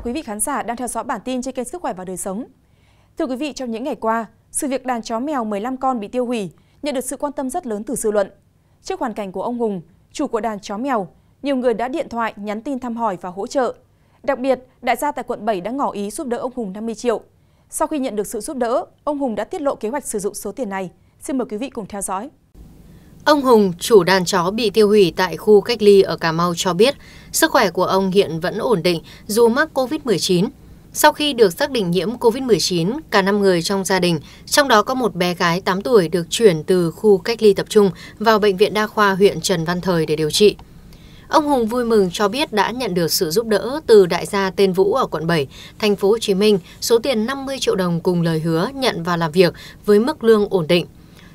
chào quý vị khán giả đang theo dõi bản tin trên kênh Sức khỏe và đời sống. Thưa quý vị, trong những ngày qua, sự việc đàn chó mèo 15 con bị tiêu hủy nhận được sự quan tâm rất lớn từ dư luận. Trước hoàn cảnh của ông Hùng, chủ của đàn chó mèo, nhiều người đã điện thoại, nhắn tin thăm hỏi và hỗ trợ. Đặc biệt, đại gia tại quận 7 đã ngỏ ý giúp đỡ ông Hùng 50 triệu. Sau khi nhận được sự giúp đỡ, ông Hùng đã tiết lộ kế hoạch sử dụng số tiền này. Xin mời quý vị cùng theo dõi. Ông Hùng, chủ đàn chó bị tiêu hủy tại khu cách ly ở Cà Mau cho biết, sức khỏe của ông hiện vẫn ổn định dù mắc COVID-19. Sau khi được xác định nhiễm COVID-19, cả 5 người trong gia đình, trong đó có một bé gái 8 tuổi được chuyển từ khu cách ly tập trung vào Bệnh viện Đa khoa huyện Trần Văn Thời để điều trị. Ông Hùng vui mừng cho biết đã nhận được sự giúp đỡ từ đại gia tên Vũ ở quận 7, thành phố Hồ Chí Minh, số tiền 50 triệu đồng cùng lời hứa nhận và làm việc với mức lương ổn định.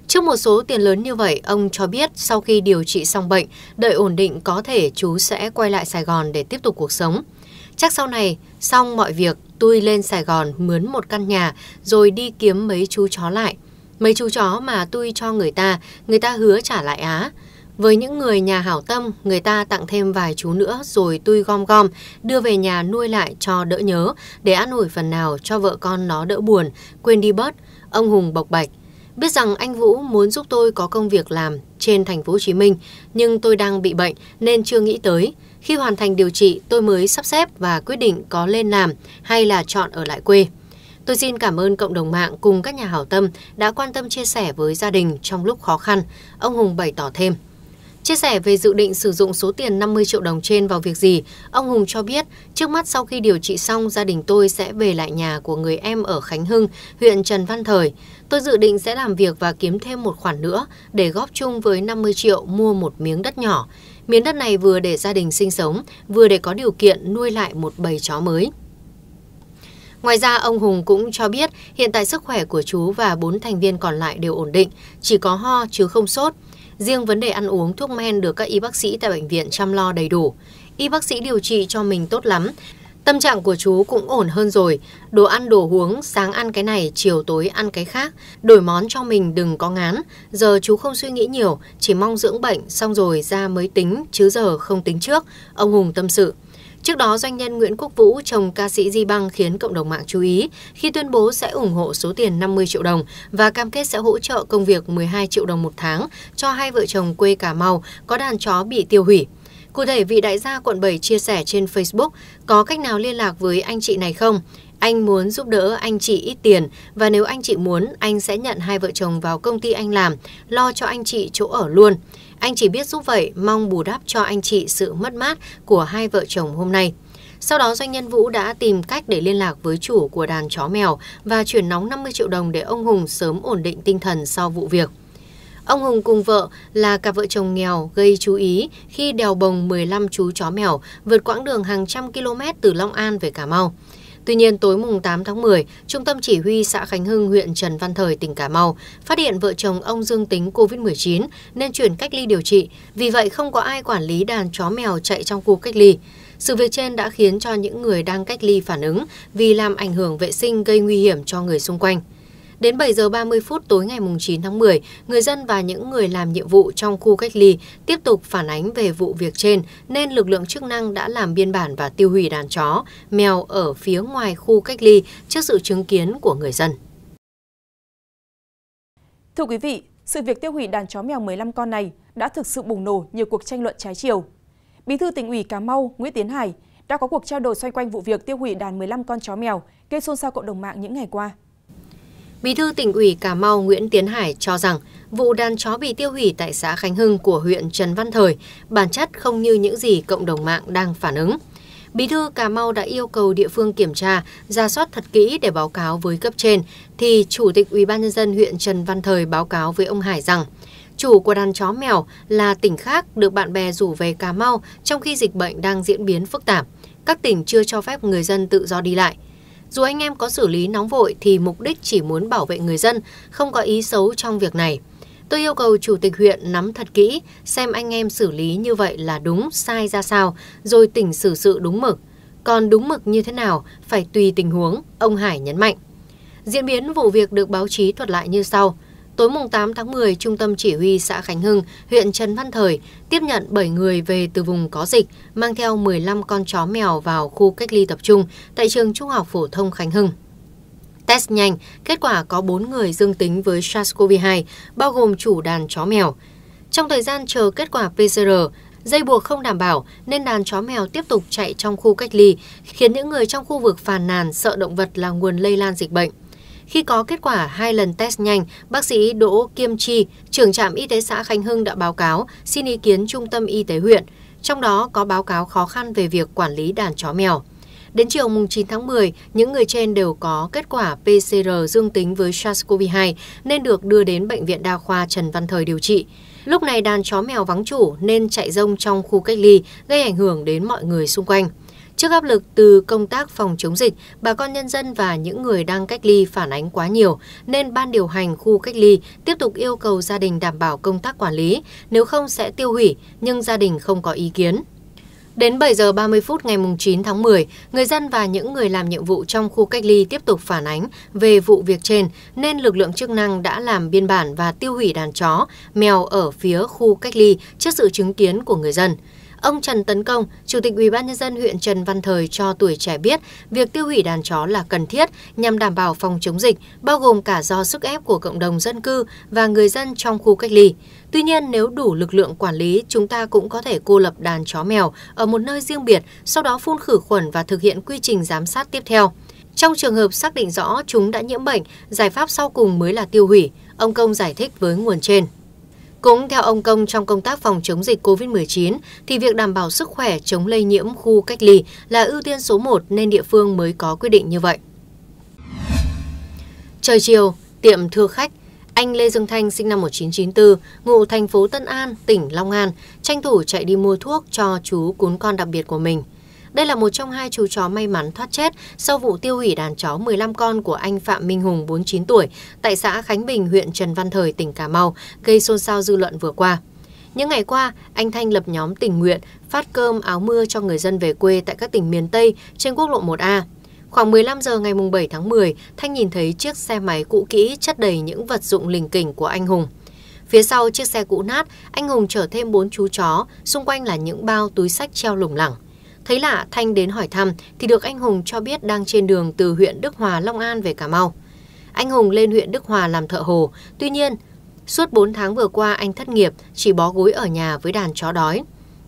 Trước một số tiền lớn như vậy, ông cho biết sau khi điều trị xong bệnh, đợi ổn định có thể chú sẽ quay lại Sài Gòn để tiếp tục cuộc sống. Chắc sau này, xong mọi việc, tôi lên Sài Gòn mướn một căn nhà rồi đi kiếm mấy chú chó lại. Mấy chú chó mà tôi cho người ta, người ta hứa trả lại á. Với những người nhà hảo tâm, người ta tặng thêm vài chú nữa rồi tôi gom gom, đưa về nhà nuôi lại cho đỡ nhớ, để ăn ủi phần nào cho vợ con nó đỡ buồn, quên đi bớt. Ông Hùng bộc bạch. Biết rằng anh Vũ muốn giúp tôi có công việc làm trên thành phố Hồ Chí Minh, nhưng tôi đang bị bệnh nên chưa nghĩ tới. Khi hoàn thành điều trị, tôi mới sắp xếp và quyết định có lên làm hay là chọn ở lại quê. Tôi xin cảm ơn cộng đồng mạng cùng các nhà hảo tâm đã quan tâm chia sẻ với gia đình trong lúc khó khăn, ông Hùng bày tỏ thêm chia sẻ về dự định sử dụng số tiền 50 triệu đồng trên vào việc gì ông hùng cho biết trước mắt sau khi điều trị xong gia đình tôi sẽ về lại nhà của người em ở khánh hưng huyện trần văn thời tôi dự định sẽ làm việc và kiếm thêm một khoản nữa để góp chung với 50 triệu mua một miếng đất nhỏ miếng đất này vừa để gia đình sinh sống vừa để có điều kiện nuôi lại một bầy chó mới Ngoài ra, ông Hùng cũng cho biết hiện tại sức khỏe của chú và bốn thành viên còn lại đều ổn định, chỉ có ho chứ không sốt riêng vấn đề ăn uống thuốc men được các y bác sĩ tại bệnh viện chăm lo đầy đủ y bác sĩ điều trị cho mình tốt lắm Tâm trạng của chú cũng ổn hơn rồi, đồ ăn đồ uống sáng ăn cái này, chiều tối ăn cái khác, đổi món cho mình đừng có ngán, giờ chú không suy nghĩ nhiều, chỉ mong dưỡng bệnh xong rồi ra mới tính chứ giờ không tính trước, ông Hùng tâm sự. Trước đó, doanh nhân Nguyễn Quốc Vũ, chồng ca sĩ Di Băng khiến cộng đồng mạng chú ý khi tuyên bố sẽ ủng hộ số tiền 50 triệu đồng và cam kết sẽ hỗ trợ công việc 12 triệu đồng một tháng cho hai vợ chồng quê Cà Mau có đàn chó bị tiêu hủy. Cụ thể, vị đại gia quận 7 chia sẻ trên Facebook có cách nào liên lạc với anh chị này không? Anh muốn giúp đỡ anh chị ít tiền và nếu anh chị muốn, anh sẽ nhận hai vợ chồng vào công ty anh làm, lo cho anh chị chỗ ở luôn. Anh chỉ biết giúp vậy, mong bù đắp cho anh chị sự mất mát của hai vợ chồng hôm nay. Sau đó doanh nhân Vũ đã tìm cách để liên lạc với chủ của đàn chó mèo và chuyển nóng 50 triệu đồng để ông Hùng sớm ổn định tinh thần sau vụ việc. Ông Hùng cùng vợ là cặp vợ chồng nghèo gây chú ý khi đèo bồng 15 chú chó mèo vượt quãng đường hàng trăm km từ Long An về Cà Mau. Tuy nhiên, tối mùng 8 tháng 10, Trung tâm Chỉ huy xã Khánh Hưng, huyện Trần Văn Thời, tỉnh Cà Mau phát hiện vợ chồng ông dương tính COVID-19 nên chuyển cách ly điều trị. Vì vậy, không có ai quản lý đàn chó mèo chạy trong khu cách ly. Sự việc trên đã khiến cho những người đang cách ly phản ứng vì làm ảnh hưởng vệ sinh gây nguy hiểm cho người xung quanh. Đến 7 giờ 30 phút tối ngày 9 tháng 10, người dân và những người làm nhiệm vụ trong khu cách ly tiếp tục phản ánh về vụ việc trên nên lực lượng chức năng đã làm biên bản và tiêu hủy đàn chó, mèo ở phía ngoài khu cách ly trước sự chứng kiến của người dân. Thưa quý vị, sự việc tiêu hủy đàn chó mèo 15 con này đã thực sự bùng nổ nhiều cuộc tranh luận trái chiều. Bí thư tỉnh ủy Cà Mau Nguyễn Tiến Hải đã có cuộc trao đổi xoay quanh vụ việc tiêu hủy đàn 15 con chó mèo gây xôn xao cộng đồng mạng những ngày qua. Bí thư tỉnh ủy Cà Mau Nguyễn Tiến Hải cho rằng vụ đàn chó bị tiêu hủy tại xã Khánh Hưng của huyện Trần Văn Thời bản chất không như những gì cộng đồng mạng đang phản ứng. Bí thư Cà Mau đã yêu cầu địa phương kiểm tra, ra soát thật kỹ để báo cáo với cấp trên, thì Chủ tịch UBND huyện Trần Văn Thời báo cáo với ông Hải rằng chủ của đàn chó mèo là tỉnh khác được bạn bè rủ về Cà Mau trong khi dịch bệnh đang diễn biến phức tạp. Các tỉnh chưa cho phép người dân tự do đi lại. Dù anh em có xử lý nóng vội thì mục đích chỉ muốn bảo vệ người dân, không có ý xấu trong việc này. Tôi yêu cầu chủ tịch huyện nắm thật kỹ, xem anh em xử lý như vậy là đúng, sai ra sao, rồi tỉnh xử sự đúng mực. Còn đúng mực như thế nào phải tùy tình huống, ông Hải nhấn mạnh. Diễn biến vụ việc được báo chí thuật lại như sau. Tối mùng 8 tháng 10, Trung tâm Chỉ huy xã Khánh Hưng, huyện Trần Văn Thời tiếp nhận 7 người về từ vùng có dịch, mang theo 15 con chó mèo vào khu cách ly tập trung tại trường Trung học Phổ thông Khánh Hưng. Test nhanh, kết quả có 4 người dương tính với SARS-CoV-2, bao gồm chủ đàn chó mèo. Trong thời gian chờ kết quả PCR, dây buộc không đảm bảo nên đàn chó mèo tiếp tục chạy trong khu cách ly, khiến những người trong khu vực phàn nàn sợ động vật là nguồn lây lan dịch bệnh. Khi có kết quả hai lần test nhanh, bác sĩ Đỗ Kiêm Chi, trưởng trạm y tế xã Khánh Hưng đã báo cáo xin ý kiến Trung tâm Y tế huyện, trong đó có báo cáo khó khăn về việc quản lý đàn chó mèo. Đến chiều 9 tháng 10, những người trên đều có kết quả PCR dương tính với SARS-CoV-2 nên được đưa đến Bệnh viện Đa khoa Trần Văn Thời điều trị. Lúc này đàn chó mèo vắng chủ nên chạy rông trong khu cách ly gây ảnh hưởng đến mọi người xung quanh. Trước áp lực từ công tác phòng chống dịch, bà con nhân dân và những người đang cách ly phản ánh quá nhiều, nên ban điều hành khu cách ly tiếp tục yêu cầu gia đình đảm bảo công tác quản lý, nếu không sẽ tiêu hủy, nhưng gia đình không có ý kiến. Đến 7 giờ 30 phút ngày 9 tháng 10, người dân và những người làm nhiệm vụ trong khu cách ly tiếp tục phản ánh về vụ việc trên nên lực lượng chức năng đã làm biên bản và tiêu hủy đàn chó, mèo ở phía khu cách ly trước sự chứng kiến của người dân. Ông Trần Tấn Công, Chủ tịch ubnd huyện Trần Văn Thời cho tuổi trẻ biết việc tiêu hủy đàn chó là cần thiết nhằm đảm bảo phòng chống dịch, bao gồm cả do sức ép của cộng đồng dân cư và người dân trong khu cách ly. Tuy nhiên, nếu đủ lực lượng quản lý, chúng ta cũng có thể cô lập đàn chó mèo ở một nơi riêng biệt, sau đó phun khử khuẩn và thực hiện quy trình giám sát tiếp theo. Trong trường hợp xác định rõ chúng đã nhiễm bệnh, giải pháp sau cùng mới là tiêu hủy, ông Công giải thích với nguồn trên. Cũng theo ông Công trong công tác phòng chống dịch COVID-19 thì việc đảm bảo sức khỏe chống lây nhiễm khu cách ly là ưu tiên số 1 nên địa phương mới có quyết định như vậy. Trời chiều, tiệm thưa khách, anh Lê Dương Thanh sinh năm 1994, ngụ thành phố Tân An, tỉnh Long An, tranh thủ chạy đi mua thuốc cho chú cún con đặc biệt của mình – đây là một trong hai chú chó may mắn thoát chết sau vụ tiêu hủy đàn chó 15 con của anh Phạm Minh Hùng 49 tuổi tại xã Khánh Bình, huyện Trần Văn Thời, tỉnh Cà Mau, gây xôn xao dư luận vừa qua. Những ngày qua, anh Thanh lập nhóm tình nguyện phát cơm áo mưa cho người dân về quê tại các tỉnh miền Tây trên quốc lộ 1A. Khoảng 15 giờ ngày 7 tháng 10, Thanh nhìn thấy chiếc xe máy cũ kỹ chất đầy những vật dụng lình kỉnh của anh Hùng. Phía sau chiếc xe cũ nát, anh Hùng chở thêm bốn chú chó, xung quanh là những bao túi sách treo lủng lẳng thấy lạ thanh đến hỏi thăm thì được anh hùng cho biết đang trên đường từ huyện đức hòa long an về cà mau anh hùng lên huyện đức hòa làm thợ hồ tuy nhiên suốt 4 tháng vừa qua anh thất nghiệp chỉ bó gối ở nhà với đàn chó đói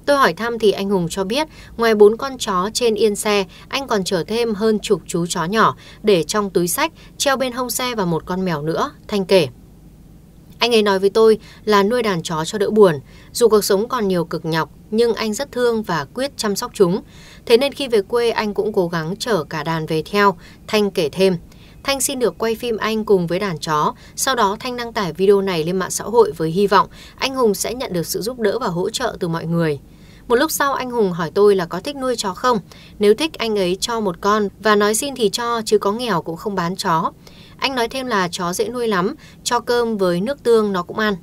Tôi hỏi thăm thì anh Hùng cho biết, ngoài bốn con chó trên yên xe, anh còn chở thêm hơn chục chú chó nhỏ để trong túi sách, treo bên hông xe và một con mèo nữa, Thanh kể. Anh ấy nói với tôi là nuôi đàn chó cho đỡ buồn, dù cuộc sống còn nhiều cực nhọc nhưng anh rất thương và quyết chăm sóc chúng. Thế nên khi về quê anh cũng cố gắng chở cả đàn về theo, Thanh kể thêm. Thanh xin được quay phim anh cùng với đàn chó, sau đó Thanh đăng tải video này lên mạng xã hội với hy vọng anh Hùng sẽ nhận được sự giúp đỡ và hỗ trợ từ mọi người. Một lúc sau anh Hùng hỏi tôi là có thích nuôi chó không? Nếu thích anh ấy cho một con và nói xin thì cho chứ có nghèo cũng không bán chó. Anh nói thêm là chó dễ nuôi lắm, cho cơm với nước tương nó cũng ăn.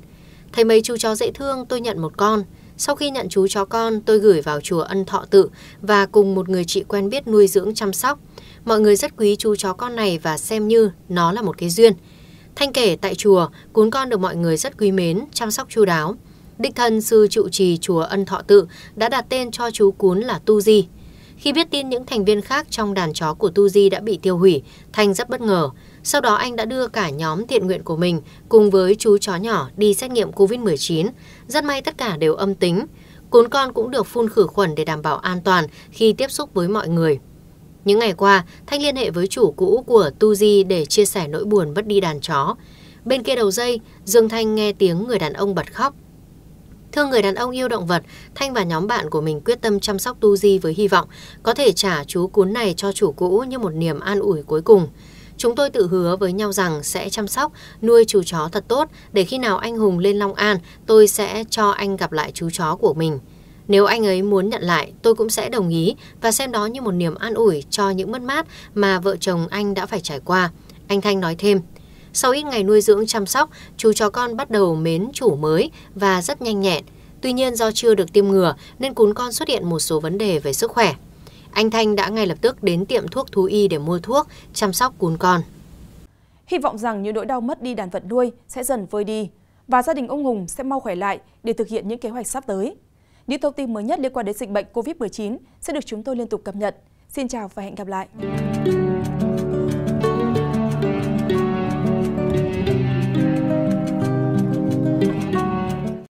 Thấy mấy chú chó dễ thương tôi nhận một con. Sau khi nhận chú chó con, tôi gửi vào chùa Ân Thọ Tự và cùng một người chị quen biết nuôi dưỡng chăm sóc. Mọi người rất quý chú chó con này và xem như nó là một cái duyên. Thanh kể tại chùa, cún con được mọi người rất quý mến, chăm sóc chú đáo. Đích thân sư trụ trì chùa Ân Thọ Tự đã đặt tên cho chú cún là Tu Di. Khi biết tin những thành viên khác trong đàn chó của Tu Di đã bị tiêu hủy, Thanh rất bất ngờ. Sau đó anh đã đưa cả nhóm thiện nguyện của mình cùng với chú chó nhỏ đi xét nghiệm COVID-19. Rất may tất cả đều âm tính. Cún con cũng được phun khử khuẩn để đảm bảo an toàn khi tiếp xúc với mọi người. Những ngày qua, Thanh liên hệ với chủ cũ của tu di để chia sẻ nỗi buồn mất đi đàn chó. Bên kia đầu dây, Dương Thanh nghe tiếng người đàn ông bật khóc. Thương người đàn ông yêu động vật, Thanh và nhóm bạn của mình quyết tâm chăm sóc Tu Di với hy vọng có thể trả chú cún này cho chủ cũ như một niềm an ủi cuối cùng. Chúng tôi tự hứa với nhau rằng sẽ chăm sóc, nuôi chú chó thật tốt để khi nào anh Hùng lên Long An, tôi sẽ cho anh gặp lại chú chó của mình. Nếu anh ấy muốn nhận lại, tôi cũng sẽ đồng ý và xem đó như một niềm an ủi cho những mất mát mà vợ chồng anh đã phải trải qua. Anh Thanh nói thêm, sau ít ngày nuôi dưỡng chăm sóc, chú chó con bắt đầu mến chủ mới và rất nhanh nhẹn. Tuy nhiên do chưa được tiêm ngừa nên cún con xuất hiện một số vấn đề về sức khỏe anh Thanh đã ngay lập tức đến tiệm thuốc thú y để mua thuốc, chăm sóc cún con. Hy vọng rằng những nỗi đau mất đi đàn vật nuôi sẽ dần vơi đi và gia đình ông Hùng sẽ mau khỏe lại để thực hiện những kế hoạch sắp tới. Những thông tin mới nhất liên quan đến dịch bệnh COVID-19 sẽ được chúng tôi liên tục cập nhật. Xin chào và hẹn gặp lại.